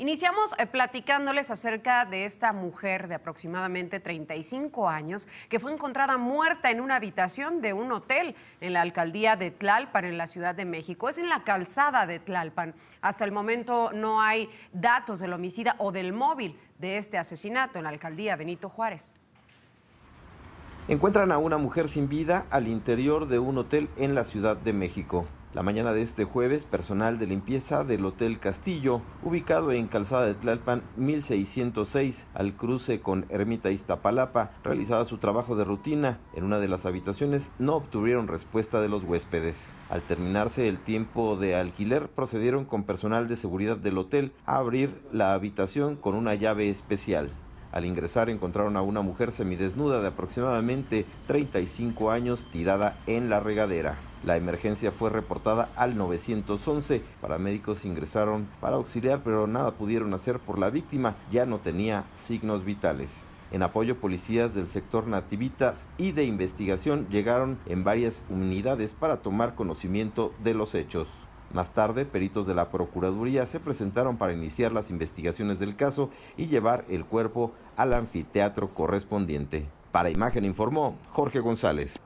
Iniciamos eh, platicándoles acerca de esta mujer de aproximadamente 35 años que fue encontrada muerta en una habitación de un hotel en la alcaldía de Tlalpan, en la Ciudad de México. Es en la calzada de Tlalpan. Hasta el momento no hay datos del homicida o del móvil de este asesinato en la alcaldía Benito Juárez encuentran a una mujer sin vida al interior de un hotel en la Ciudad de México. La mañana de este jueves, personal de limpieza del Hotel Castillo, ubicado en Calzada de Tlalpan 1606, al cruce con Ermita Iztapalapa, realizaba su trabajo de rutina. En una de las habitaciones no obtuvieron respuesta de los huéspedes. Al terminarse el tiempo de alquiler, procedieron con personal de seguridad del hotel a abrir la habitación con una llave especial. Al ingresar encontraron a una mujer semidesnuda de aproximadamente 35 años tirada en la regadera. La emergencia fue reportada al 911. Paramédicos ingresaron para auxiliar, pero nada pudieron hacer por la víctima, ya no tenía signos vitales. En apoyo, policías del sector nativitas y de investigación llegaron en varias unidades para tomar conocimiento de los hechos. Más tarde, peritos de la Procuraduría se presentaron para iniciar las investigaciones del caso y llevar el cuerpo al anfiteatro correspondiente. Para Imagen informó Jorge González.